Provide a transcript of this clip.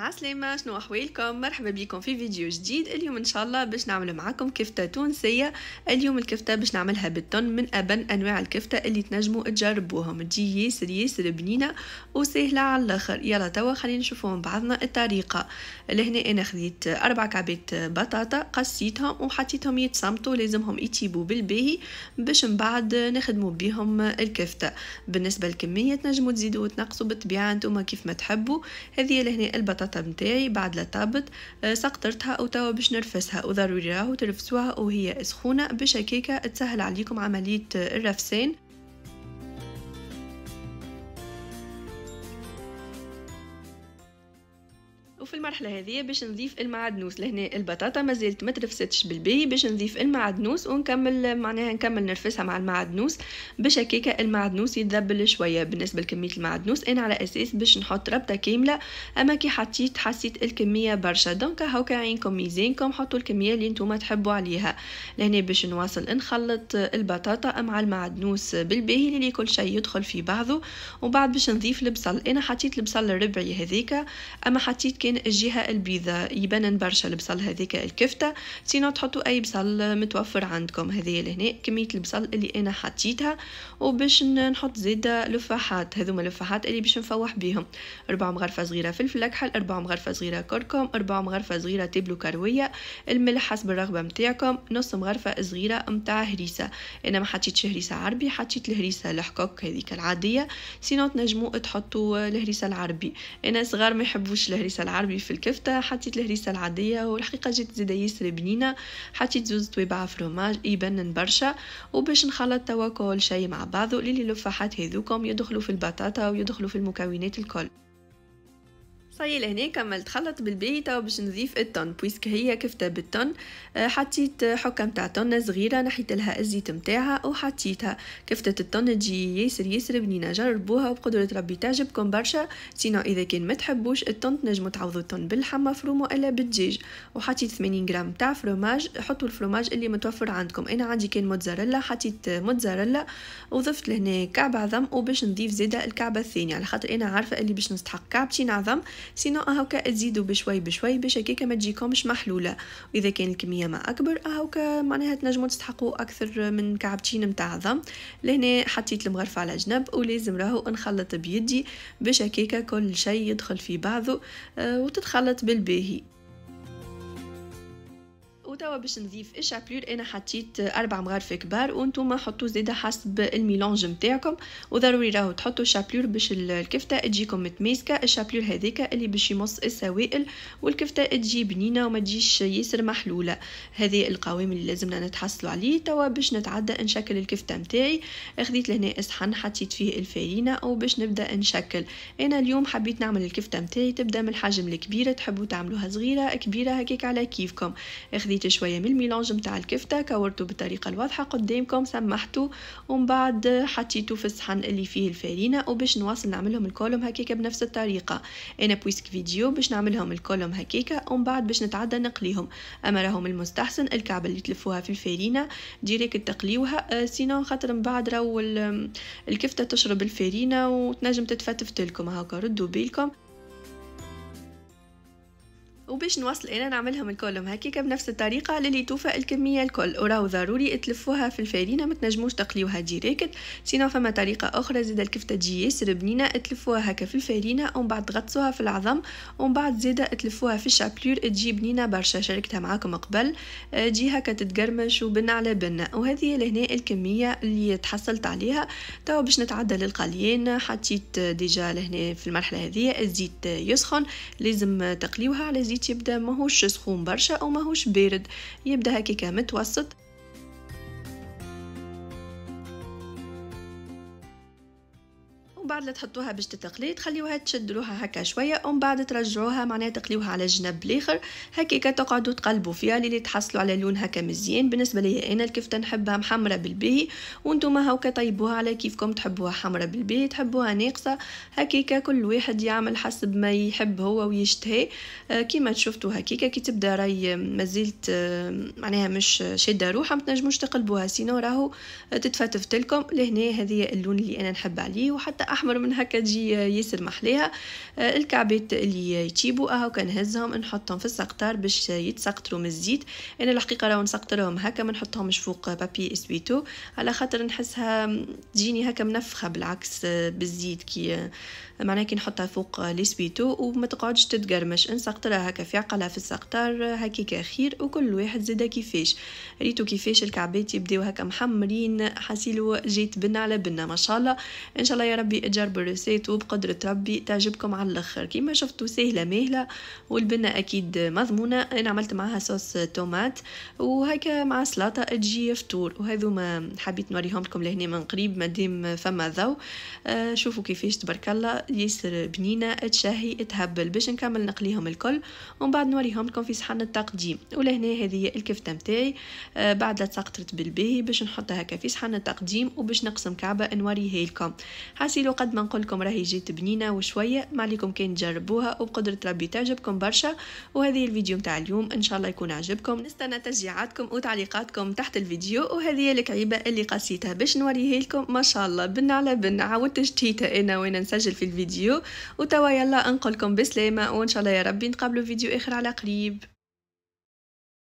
عسلامة شنو احوالكم مرحبا بكم في فيديو جديد اليوم ان شاء الله باش نعمل معاكم كفته تونسيه اليوم الكفته باش نعملها بالطن من ابن انواع الكفته اللي تنجموا تجربوهم تجي ياسر ياسر بنينه وسهله على الاخر يلا توا خلينا نشوفوا من بعضنا الطريقه لهنا انا خديت اربع كعبات بطاطا قصيتهم وحطيتهم يتصمتوا لازمهم يتيبوا بالباهي باش من بعد نخدموا بيهم الكفته بالنسبه للكميه تنجموا تزيدوا وتنقصوا بالطبيعه نتوما كيف ما تحبوا هذه لهنا البطاطا البلاطة متاعي بعد لطابت آه، سقطرتها أو توا باش نرفسها وضروري راهو ترفسوها وهي سخونة باش هكاكا تسهل عليكم عملية آه، الرفسان وفي المرحله هذه باش نضيف المعدنوس لهنا البطاطا مازالت ما ترفستش بالبي باش نضيف المعدنوس ونكمل معناها نكمل نرفسها مع المعدنوس باش هكاكا المعدنوس يتذبل شويه بالنسبه لكميه المعدنوس انا على اساس باش نحط ربطه كامله اما كي حطيت حسيت الكميه برشا دونك هاو عينكم ميزانكم حطوا الكميه اللي نتوما تحبوا عليها لهنا باش نواصل نخلط البطاطا مع المعدنوس بالباهي اللي كل شيء يدخل في بعضه وبعد باش نضيف البصل انا حطيت البصل الربعي هذيك اما حطيت كان كان الجهه البيضاء يبنن برشا البصل هذيك الكفته سينو تحطوا اي بصل متوفر عندكم هذه لهنا كميه البصل اللي انا حطيتها وباش نحط زيادة لفاحات هذوما لفاحات اللي باش نفوح بيهم ربع مغرفه صغيره فلفل اكحل ربع مغرفه صغيره كركم ربع مغرفه صغيره تيبلو كرويه الملح حسب الرغبه نتاعكم نص مغرفه صغيره نتاع هريسه انا ما حطيتش هريسه عربي حطيت الهريسه الحكوك هذيك العاديه سينو تنجموا تحطوا الهريسه العربي انا صغار ما يحبوش الهريسه العربي العربي في الكفتة حطيت الهريسة العادية والحقيقة جات زادا ياسر بنينة حطيت زوز طويبة فروماج يبنن برشا وباش نخلط توا كل شيء مع بعضه للي الفاحات هذوكم يدخلوا في البطاطا ويدخلوا في المكونات الكل صاي لهنا كملت خلط بالباهي توا باش نضيف التون بويسك هي كفتة بالتون آه، حطيت حكة نتاع تونة صغيرة نحيت لها الزيت نتاعها وحطيتها كفتة التون تجي ياسر ياسر بنينة جربوها وبقدرة ربي تعجبكم برشا سينو إذا كان ما تحبوش التون تنجمو تعوضوا التون باللحم مفروم وإلا بالدجاج وحطيت 80 غرام تاع فروماج حطوا الفروماج اللي متوفر عندكم أنا عندي كان موتزاريلا حطيت موتزاريلا وضفت لهنا كعب عظم وباش نضيف زاده الكعبة الثانية على خاطر أنا عارفة اللي باش نستحق كعبتين عظم سينو آه، هاكا تزيدوا بشوي بشوي باش هكاك ما تجيكمش محلوله واذا كان الكميه ما اكبر آه، هاكا معناها تنجموا تستحقوا اكثر من كعبتين نتاع ظم لهنا حطيت المغرفه على جنب ولازم راهو نخلط بيدي باش هكاك كل شيء يدخل في بعضه آه، وتتخلط بالباهي وتوا باش نضيف الشابلور انا حطيت اربع مغارف كبار وانتم حطوا زيدا حسب الميلونج نتاعكم وضروري راهو تحطوا الشابلور باش الكفته تجيكم متماسكه الشابلور هذيك اللي باش يمص السوائل والكفته تجي بنينه وما تجيش ياسر محلوله هذه القوام اللي لازمنا نتحصلوا عليه توا باش نتعدى نشكل الكفته نتاعي اخذت لهنا صحن حطيت فيه الفرينه وباش باش نبدا نشكل انا اليوم حبيت نعمل الكفته نتاعي تبدا من الحجم الكبير تحبوا تعملوها صغيره كبيره هكاك على كيفكم اخذت شويه من الميلونج نتاع الكفته كورتو بالطريقه الواضحه قدامكم سمحتو ومن بعد حطيتو في الصحن اللي فيه الفارينه وباش نواصل نعملهم الكولوم هكيكه بنفس الطريقه انا بويسك فيديو باش نعملهم الكولوم هكيكه ومن بعد باش نتعدى نقليهم اما راهم المستحسن الكعبه اللي تلفوها في الفارينه ديريكت تقليوها آه، سينو خاطر من بعد راهو الكفته تشرب الفارينه وتنجم تتفتفت لكم هاكا ردوا بالكم وباش نوصل انا نعملهم الكلهم هكاك بنفس الطريقه للي توفى الكميه الكل وراو ضروري تلفوها في الفارينه ما تنجموش تقليوها ديريكت سينو فما طريقه اخرى زيد الكفته تجي ياسر بنينه تلفوها هكا في الفارينه ومن بعد تغطسوها في العظم ومن بعد زيد تلفوها في الشابلور تجي بنينه برشا شاركتها معاكم قبل تجي هكا تتقرمش وبن على بن وهذه لهنا الكميه اللي تحصلت عليها توا باش نتعدى للقليان حطيت ديجا لهنا في المرحله هذه الزيت يسخن لازم تقليوها على زيت تبدا ماهوش سخون برشا او ماهوش بارد يبدا هكاك متوسط بعد لا تحطوها باش تتقلي تخليوها تشدلوها هكا شويه ومن بعد ترجعوها معناها تقليوها على الجنب الاخر هكا تقعدوا تقلبوا فيها للي تحصلوا على لون هكا مزيان بالنسبه ليا انا الكفته نحبها محمره بالباهي وانتم هاكا طيبوها على كيفكم تحبوها حمره بالباهي تحبوها ناقصه هكا كل واحد يعمل حسب ما يحب هو ويشتهي آه، كيما شفتوا هكا كي تبدا راي مازالت آه، معناها مش شاده روحها ما تنجموش تقلبوها سينو راهو تتفتفت لكم لهنا هذه اللون اللي انا نحب عليه وحتى احمر من هكا تجي ياسر محلاها آه، الكعبات اللي يتيبوا اهو كنهزهم نحطهم في السقطار باش يتسقطروا من الزيت انا الحقيقه راهو نسقطرهم هكا ما نحطهمش فوق بابي اسبيتو على خاطر نحسها تجيني هكا منفخه بالعكس آه، بالزيت كي آه، معناها كي نحطها فوق الاسبيتو وما تقعدش تتقرمش نسقطرها هكا في عقلها في السقطار هكيك خير وكل واحد زاد كيفاش ريتو كيفاش الكعبات يبداو هكا محمرين حاسيلو جيت بنه على بنه ما شاء الله ان شاء الله يا ربي جربوا الرسيت وبقدرة ربي تعجبكم على الاخر كيما شفتوا سهلة مهلة والبنة اكيد مضمونة انا عملت معاها صوص تومات وهكا مع سلطة تجي فطور وهذو ما حبيت نوريهم لكم لهنا من قريب مادام فما ذو آه، شوفوا كيفاش تبارك الله ياسر بنينة تشهي تهبل باش نكمل نقليهم الكل ومن بعد نوريهم لكم في صحن التقديم ولهنا هذه الكفتة متاعي آه، بعد لا تسقطرت بالباهي باش نحطها هكا في صحن التقديم وباش نقسم كعبة نوريها لكم حاسيلو قد ما نقول لكم راهي جات بنينه وشويه ما عليكم كان تجربوها وبقدره ربي تعجبكم برشا وهذه الفيديو نتاع اليوم ان شاء الله يكون عجبكم نستنى تشجيعاتكم وتعليقاتكم تحت الفيديو وهذه الكعيبه اللي قصيتها باش نوريها لكم ما شاء الله بن على بن عاودت جديده انا وانا نسجل في الفيديو وتوا يلا نقولكم بسلامه وان شاء الله يا ربي نتقابلوا فيديو اخر على قريب